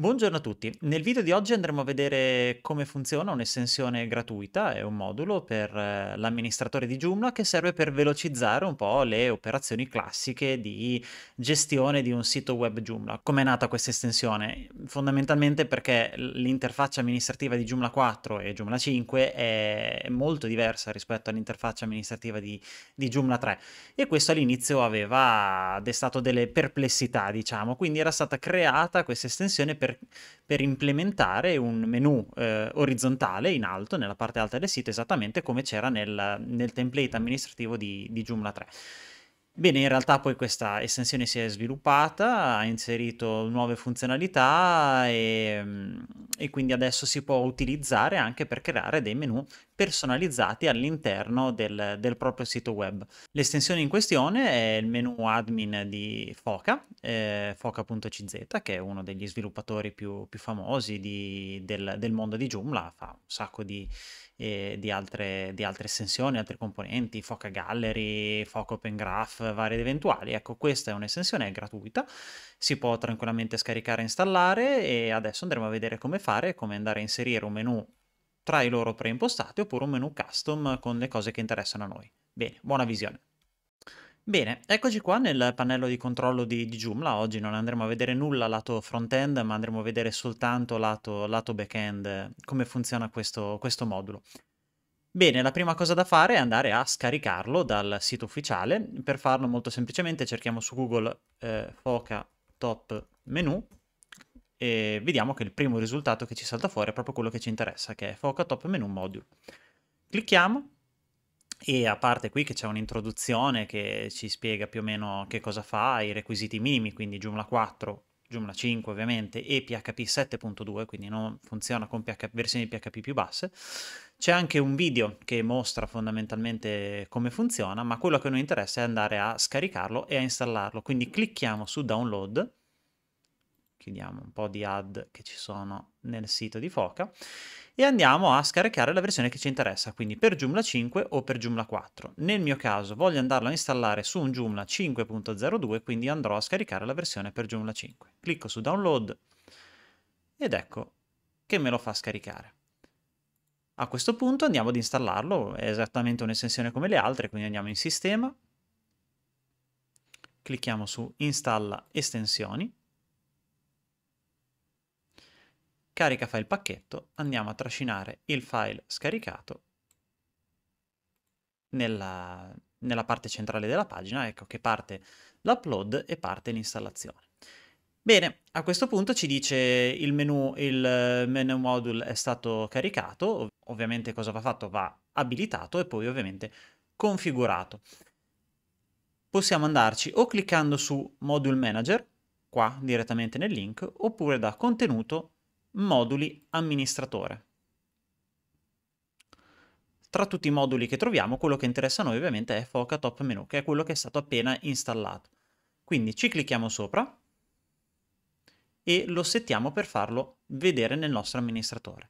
Buongiorno a tutti, nel video di oggi andremo a vedere come funziona un'estensione gratuita, è un modulo per eh, l'amministratore di Joomla che serve per velocizzare un po' le operazioni classiche di gestione di un sito web Joomla. Com'è nata questa estensione? Fondamentalmente perché l'interfaccia amministrativa di Joomla 4 e Joomla 5 è molto diversa rispetto all'interfaccia amministrativa di, di Joomla 3 e questo all'inizio aveva destato delle perplessità diciamo, quindi era stata creata questa estensione per per, per implementare un menu eh, orizzontale in alto, nella parte alta del sito, esattamente come c'era nel, nel template amministrativo di, di Joomla 3. Bene, in realtà poi questa estensione si è sviluppata, ha inserito nuove funzionalità e, mm, e, quindi adesso si può utilizzare anche per creare dei menu personalizzati all'interno del, del, proprio sito web. L'estensione in questione è il menu admin di Foca, eh, foca.cz, che è uno degli sviluppatori più, più famosi di, del, del, mondo di Joomla, fa un sacco di, eh, di, altre, di altre estensioni, altri componenti, Foca Gallery, Foca Open Graph, varie ed eventuali. Ecco, questa è un'estensione, è gratuita, si può tranquillamente scaricare e installare e adesso andremo a vedere come fare, come andare a inserire un menu tra i loro preimpostati oppure un menu custom con le cose che interessano a noi. Bene, buona visione. Bene, eccoci qua nel pannello di controllo di, di Joomla, oggi non andremo a vedere nulla lato front-end, ma andremo a vedere soltanto lato, lato back-end come funziona questo, questo modulo. Bene, la prima cosa da fare è andare a scaricarlo dal sito ufficiale, per farlo molto semplicemente cerchiamo su Google eh, foca top menu e vediamo che il primo risultato che ci salta fuori è proprio quello che ci interessa, che è Foca Top Menu Module. Clicchiamo e a parte qui che c'è un'introduzione che ci spiega più o meno che cosa fa, i requisiti minimi, quindi Joomla 4, Joomla 5 ovviamente e PHP 7.2, quindi non funziona con PH, versioni PHP più basse. C'è anche un video che mostra fondamentalmente come funziona, ma quello che noi interessa è andare a scaricarlo e a installarlo. Quindi clicchiamo su download chiudiamo un po' di ad che ci sono nel sito di Foca e andiamo a scaricare la versione che ci interessa, quindi per Joomla 5 o per Joomla 4. Nel mio caso voglio andarlo a installare su un Joomla 5.02, quindi andrò a scaricare la versione per Joomla 5. Clicco su download ed ecco che me lo fa scaricare. A questo punto andiamo ad installarlo, è esattamente un'estensione come le altre, quindi andiamo in sistema, clicchiamo su installa estensioni Scarica file pacchetto, andiamo a trascinare il file scaricato nella, nella parte centrale della pagina, ecco che parte l'upload e parte l'installazione. Bene, a questo punto ci dice il menu, il menu module è stato caricato, ovviamente cosa va fatto? Va abilitato e poi ovviamente configurato. Possiamo andarci o cliccando su Module Manager, qua direttamente nel link, oppure da contenuto moduli amministratore. Tra tutti i moduli che troviamo, quello che interessa a noi ovviamente è Foca Top Menu, che è quello che è stato appena installato. Quindi ci clicchiamo sopra e lo settiamo per farlo vedere nel nostro amministratore.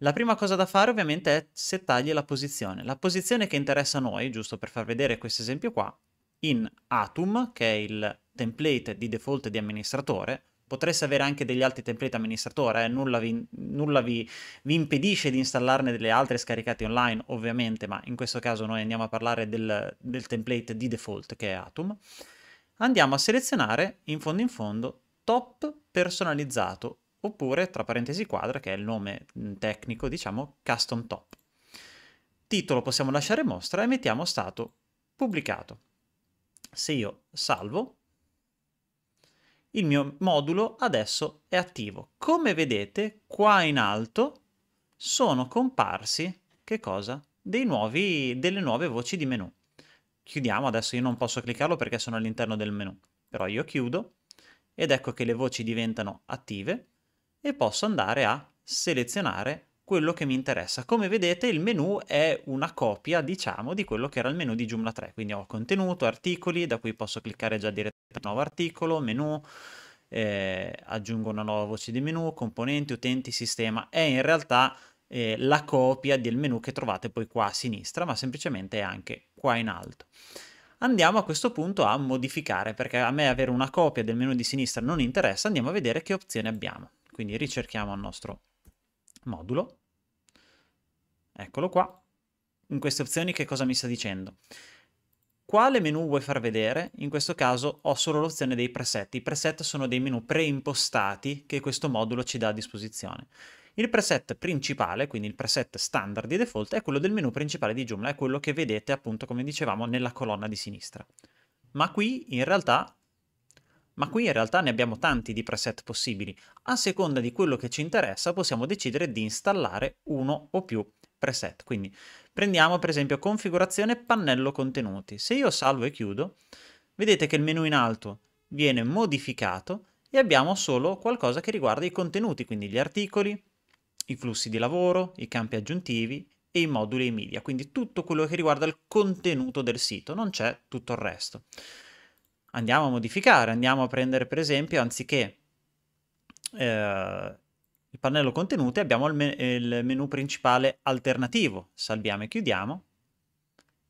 La prima cosa da fare ovviamente è settargli la posizione. La posizione che interessa a noi, giusto per far vedere questo esempio qua, in Atom, che è il template di default di amministratore, Potreste avere anche degli altri template amministratore, eh? nulla, vi, nulla vi, vi, impedisce di installarne delle altre scaricate online, ovviamente, ma in questo caso noi andiamo a parlare del, del template di default che è Atom. Andiamo a selezionare in fondo in fondo top personalizzato oppure tra parentesi quadra che è il nome mm, tecnico diciamo custom top. Titolo possiamo lasciare mostra e mettiamo stato pubblicato. Se io salvo il mio modulo adesso è attivo. Come vedete, qua in alto sono comparsi, che cosa? Nuovi, delle nuove voci di menu. Chiudiamo, adesso io non posso cliccarlo perché sono all'interno del menu, però io chiudo ed ecco che le voci diventano attive e posso andare a selezionare quello che mi interessa. Come vedete il menu è una copia, diciamo, di quello che era il menu di Joomla 3, quindi ho contenuto, articoli, da qui posso cliccare già direttamente nuovo articolo, menu, eh, aggiungo una nuova voce di menu, componenti, utenti, sistema, è in realtà eh, la copia del menu che trovate poi qua a sinistra, ma semplicemente è anche qua in alto. Andiamo a questo punto a modificare, perché a me avere una copia del menu di sinistra non interessa, andiamo a vedere che opzioni abbiamo. Quindi ricerchiamo il nostro modulo, eccolo qua, in queste opzioni che cosa mi sta dicendo? Quale menu vuoi far vedere? In questo caso ho solo l'opzione dei preset. I preset sono dei menu preimpostati che questo modulo ci dà a disposizione. Il preset principale, quindi il preset standard di default, è quello del menu principale di Joomla, è quello che vedete appunto come dicevamo nella colonna di sinistra. Ma qui in realtà ma qui in realtà ne abbiamo tanti di preset possibili. A seconda di quello che ci interessa possiamo decidere di installare uno o più preset. Quindi prendiamo per esempio configurazione pannello contenuti. Se io salvo e chiudo, vedete che il menu in alto viene modificato e abbiamo solo qualcosa che riguarda i contenuti, quindi gli articoli, i flussi di lavoro, i campi aggiuntivi e i moduli e i media, quindi tutto quello che riguarda il contenuto del sito, non c'è tutto il resto andiamo a modificare, andiamo a prendere per esempio anziché eh, il pannello contenuti abbiamo il, me il menu principale alternativo, salviamo e chiudiamo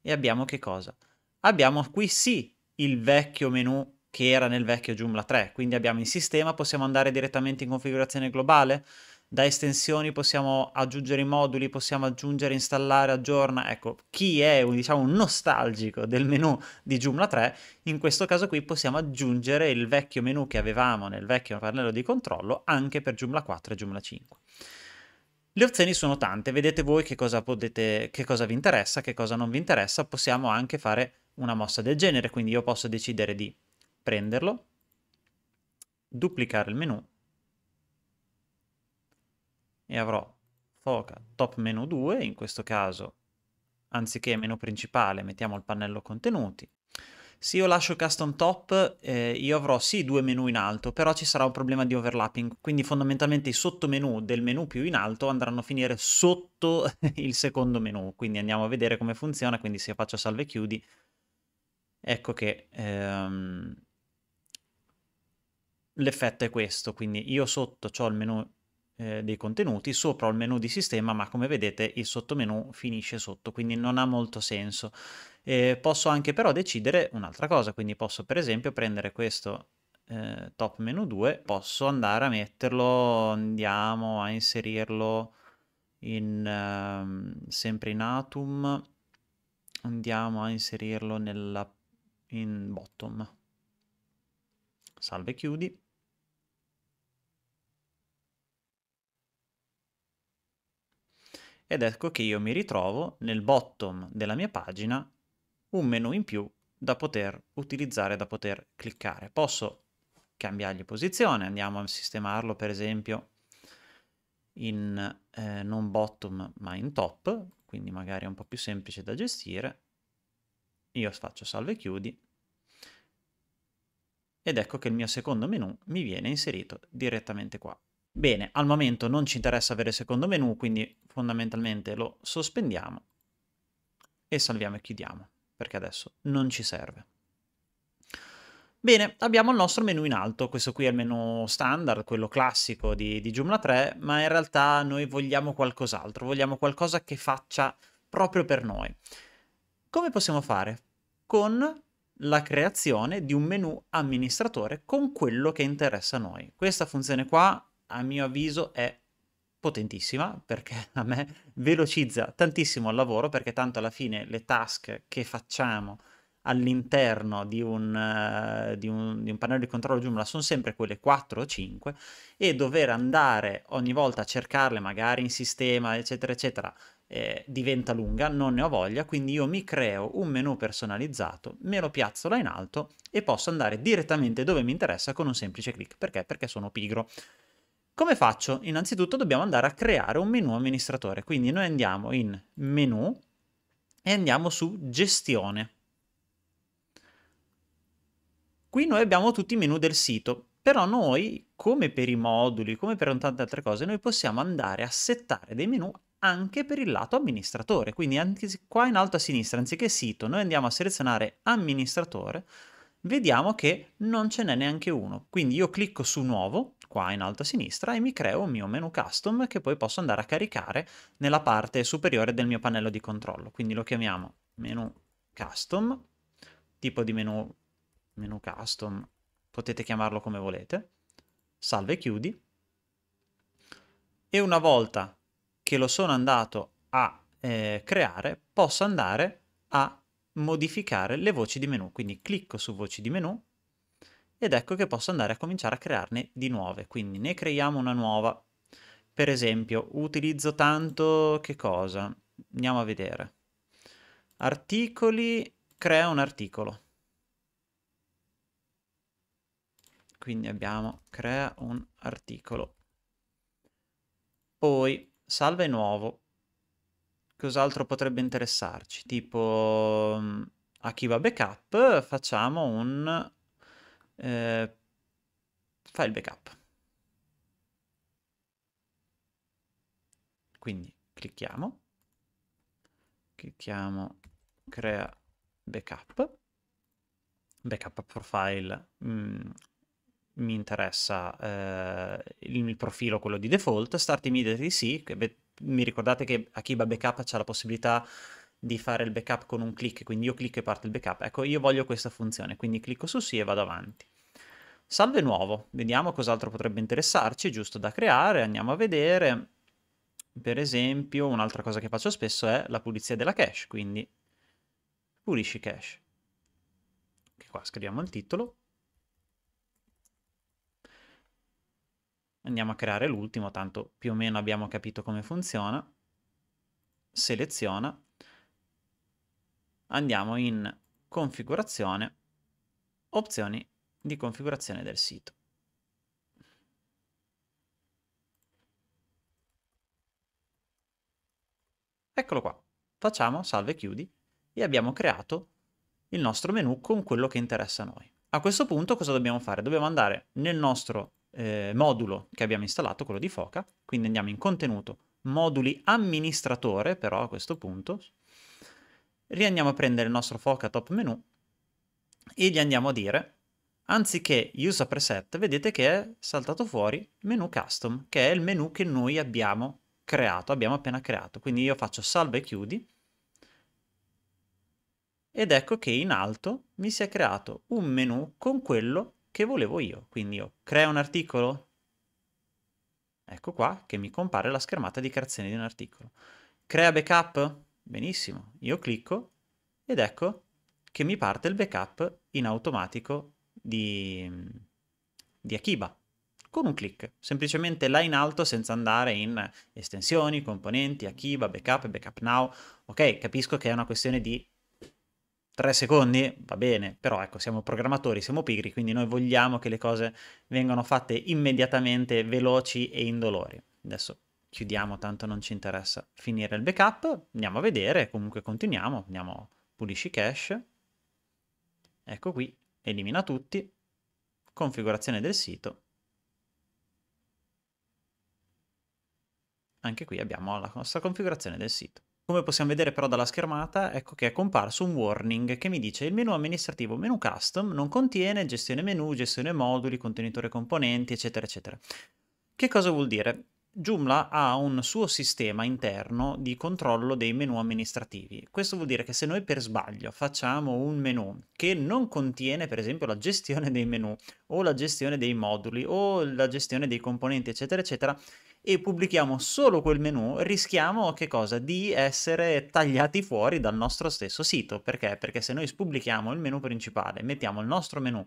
e abbiamo che cosa? Abbiamo qui sì il vecchio menu che era nel vecchio Joomla 3, quindi abbiamo in sistema, possiamo andare direttamente in configurazione globale, da estensioni possiamo aggiungere i moduli, possiamo aggiungere, installare, aggiorna. Ecco, chi è un, diciamo, un nostalgico del menu di Joomla 3, in questo caso qui possiamo aggiungere il vecchio menu che avevamo nel vecchio pannello di controllo anche per Joomla 4 e Joomla 5. Le opzioni sono tante, vedete voi che cosa, potete, che cosa vi interessa, che cosa non vi interessa, possiamo anche fare una mossa del genere, quindi io posso decidere di prenderlo, duplicare il menu e avrò foca top menu 2, in questo caso anziché menu principale mettiamo il pannello contenuti. Se io lascio custom top eh, io avrò sì due menu in alto, però ci sarà un problema di overlapping, quindi fondamentalmente i sottomenu del menu più in alto andranno a finire sotto il secondo menu, quindi andiamo a vedere come funziona, quindi se io faccio salve e chiudi, ecco che ehm, l'effetto è questo, quindi io sotto ho il menu eh, dei contenuti sopra il menu di sistema, ma come vedete il sottomenu finisce sotto, quindi non ha molto senso. Eh, posso anche però decidere un'altra cosa, quindi posso per esempio prendere questo eh, top menu 2, posso andare a metterlo, andiamo a inserirlo in, ehm, sempre in Atom, andiamo a inserirlo nella, in Bottom. Salve, chiudi. ed ecco che io mi ritrovo nel bottom della mia pagina un menu in più da poter utilizzare, da poter cliccare. Posso cambiargli posizione, andiamo a sistemarlo per esempio in eh, non bottom ma in top, quindi magari è un po' più semplice da gestire. Io faccio salve e chiudi ed ecco che il mio secondo menu mi viene inserito direttamente qua. Bene, al momento non ci interessa avere il secondo menu, quindi fondamentalmente lo sospendiamo e salviamo e chiudiamo, perché adesso non ci serve. Bene, abbiamo il nostro menu in alto, questo qui è il menu standard, quello classico di, di Joomla 3, ma in realtà noi vogliamo qualcos'altro, vogliamo qualcosa che faccia proprio per noi. Come possiamo fare? Con la creazione di un menu amministratore con quello che interessa a noi. Questa funzione qua a mio avviso è potentissima perché a me velocizza tantissimo il lavoro perché tanto alla fine le task che facciamo all'interno di un, eh, di, un, di un, pannello di controllo Joomla sono sempre quelle 4 o 5 e dover andare ogni volta a cercarle magari in sistema eccetera eccetera eh, diventa lunga, non ne ho voglia, quindi io mi creo un menu personalizzato, me lo piazzo là in alto e posso andare direttamente dove mi interessa con un semplice clic. Perché? Perché sono pigro. Come faccio? Innanzitutto dobbiamo andare a creare un menu amministratore, quindi noi andiamo in menu e andiamo su gestione. Qui noi abbiamo tutti i menu del sito, però noi, come per i moduli, come per tante altre cose, noi possiamo andare a settare dei menu anche per il lato amministratore, quindi anche qua in alto a sinistra, anziché sito, noi andiamo a selezionare amministratore, vediamo che non ce n'è neanche uno. Quindi io clicco su nuovo, qua in alto a sinistra, e mi creo un mio menu custom che poi posso andare a caricare nella parte superiore del mio pannello di controllo. Quindi lo chiamiamo menu custom, tipo di menu, menu custom, potete chiamarlo come volete, salve e chiudi. E una volta che lo sono andato a eh, creare, posso andare a modificare le voci di menu. Quindi clicco su voci di menu ed ecco che posso andare a cominciare a crearne di nuove. Quindi ne creiamo una nuova. Per esempio, utilizzo tanto che cosa? Andiamo a vedere. Articoli, crea un articolo. Quindi abbiamo crea un articolo. Poi salva e nuovo. Cos'altro potrebbe interessarci? Tipo mm, a chi va backup facciamo un eh, file backup. Quindi clicchiamo, clicchiamo crea backup, backup profile, mm, mi interessa eh, il, il profilo, quello di default, start immediately sì, che mi ricordate che Akiba Backup ha la possibilità di fare il backup con un click, quindi io clicco e parte il backup. Ecco, io voglio questa funzione, quindi clicco su sì e vado avanti. Salve nuovo, vediamo cos'altro potrebbe interessarci, giusto da creare, andiamo a vedere. Per esempio, un'altra cosa che faccio spesso è la pulizia della cache, quindi pulisci cache. Anche qua scriviamo il titolo. Andiamo a creare l'ultimo, tanto più o meno abbiamo capito come funziona. Seleziona. Andiamo in configurazione, opzioni di configurazione del sito. Eccolo qua. Facciamo salve e chiudi e abbiamo creato il nostro menu con quello che interessa a noi. A questo punto cosa dobbiamo fare? Dobbiamo andare nel nostro eh, modulo che abbiamo installato, quello di Foca, quindi andiamo in contenuto, moduli amministratore però a questo punto, riandiamo a prendere il nostro Foca top menu e gli andiamo a dire anziché usa preset, vedete che è saltato fuori menu custom, che è il menu che noi abbiamo creato, abbiamo appena creato. Quindi io faccio salva e chiudi, ed ecco che in alto mi si è creato un menu con quello che volevo io. Quindi io creo un articolo, ecco qua che mi compare la schermata di creazione di un articolo. Crea backup? Benissimo, io clicco ed ecco che mi parte il backup in automatico di, di Akiba con un clic, semplicemente là in alto senza andare in estensioni, componenti, Akiba, backup, backup now. Ok, capisco che è una questione di Tre secondi? Va bene, però ecco, siamo programmatori, siamo pigri, quindi noi vogliamo che le cose vengano fatte immediatamente, veloci e indolori. Adesso chiudiamo, tanto non ci interessa finire il backup, andiamo a vedere, comunque continuiamo, andiamo, pulisci cache, ecco qui, elimina tutti, configurazione del sito, anche qui abbiamo la nostra configurazione del sito. Come possiamo vedere però dalla schermata, ecco che è comparso un warning che mi dice il menu amministrativo menu custom non contiene gestione menu, gestione moduli, contenitore componenti, eccetera, eccetera. Che cosa vuol dire? Joomla ha un suo sistema interno di controllo dei menu amministrativi. Questo vuol dire che se noi per sbaglio facciamo un menu che non contiene per esempio la gestione dei menu o la gestione dei moduli o la gestione dei componenti eccetera eccetera, e pubblichiamo solo quel menu, rischiamo che cosa? Di essere tagliati fuori dal nostro stesso sito. Perché? Perché se noi spubblichiamo il menu principale, mettiamo il nostro menu,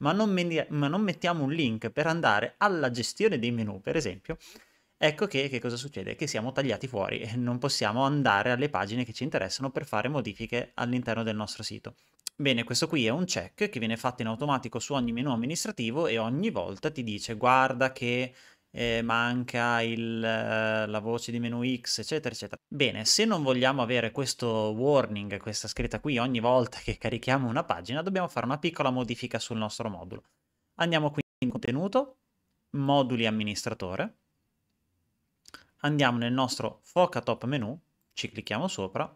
ma non, me- ma non mettiamo un link per andare alla gestione dei menu, per esempio, Ecco che, che, cosa succede? Che siamo tagliati fuori e non possiamo andare alle pagine che ci interessano per fare modifiche all'interno del nostro sito. Bene, questo qui è un check che viene fatto in automatico su ogni menu amministrativo e ogni volta ti dice guarda che eh, manca il, eh, la voce di menu X, eccetera, eccetera. Bene, se non vogliamo avere questo warning, questa scritta qui, ogni volta che carichiamo una pagina, dobbiamo fare una piccola modifica sul nostro modulo. Andiamo quindi in contenuto, moduli amministratore, andiamo nel nostro Foca Top Menu, ci clicchiamo sopra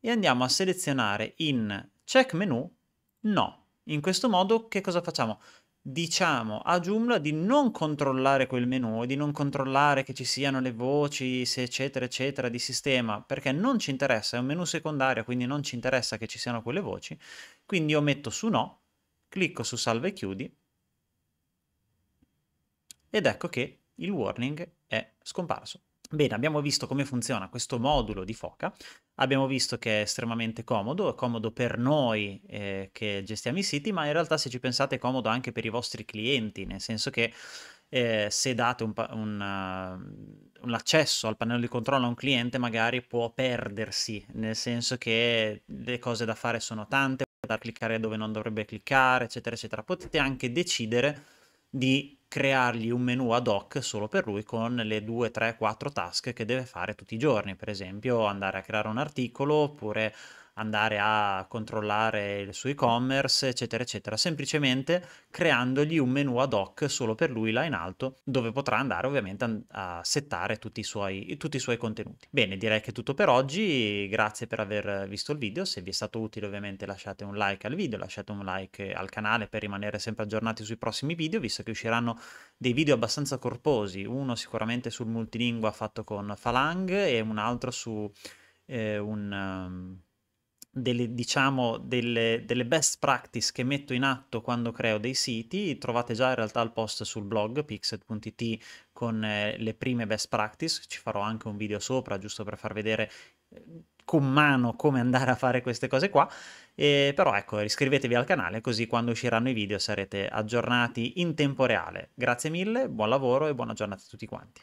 e andiamo a selezionare in Check Menu No. In questo modo che cosa facciamo? diciamo a Joomla di non controllare quel menu, di non controllare che ci siano le voci, se eccetera eccetera di sistema, perché non ci interessa, è un menu secondario, quindi non ci interessa che ci siano quelle voci. Quindi io metto su no, clicco su salva e chiudi ed ecco che il warning è scomparso. Bene, abbiamo visto come funziona questo modulo di foca, abbiamo visto che è estremamente comodo, è comodo per noi eh, che gestiamo i siti, ma in realtà se ci pensate è comodo anche per i vostri clienti, nel senso che eh, se date un, un, eh, un, accesso al pannello di controllo a un cliente magari può perdersi, nel senso che le cose da fare sono tante, da cliccare dove non dovrebbe cliccare, eccetera, eccetera. Potete anche decidere di creargli un menu ad hoc solo per lui con le 2, 3, 4 task che deve fare tutti i giorni, per esempio andare a creare un articolo oppure andare a controllare il suo e-commerce, eccetera, eccetera, semplicemente creandogli un menu ad hoc solo per lui là in alto, dove potrà andare ovviamente a settare tutti i suoi, tutti i suoi contenuti. Bene, direi che è tutto per oggi, grazie per aver visto il video, se vi è stato utile ovviamente lasciate un like al video, lasciate un like al canale per rimanere sempre aggiornati sui prossimi video, visto che usciranno dei video abbastanza corposi, uno sicuramente sul multilingua fatto con Falang e un altro su eh, un... Um delle, diciamo, delle, delle, best practice che metto in atto quando creo dei siti, trovate già in realtà il post sul blog pixet.it con eh, le prime best practice, ci farò anche un video sopra giusto per far vedere eh, con mano come andare a fare queste cose qua, e, però ecco iscrivetevi al canale così quando usciranno i video sarete aggiornati in tempo reale. Grazie mille, buon lavoro e buona giornata a tutti quanti.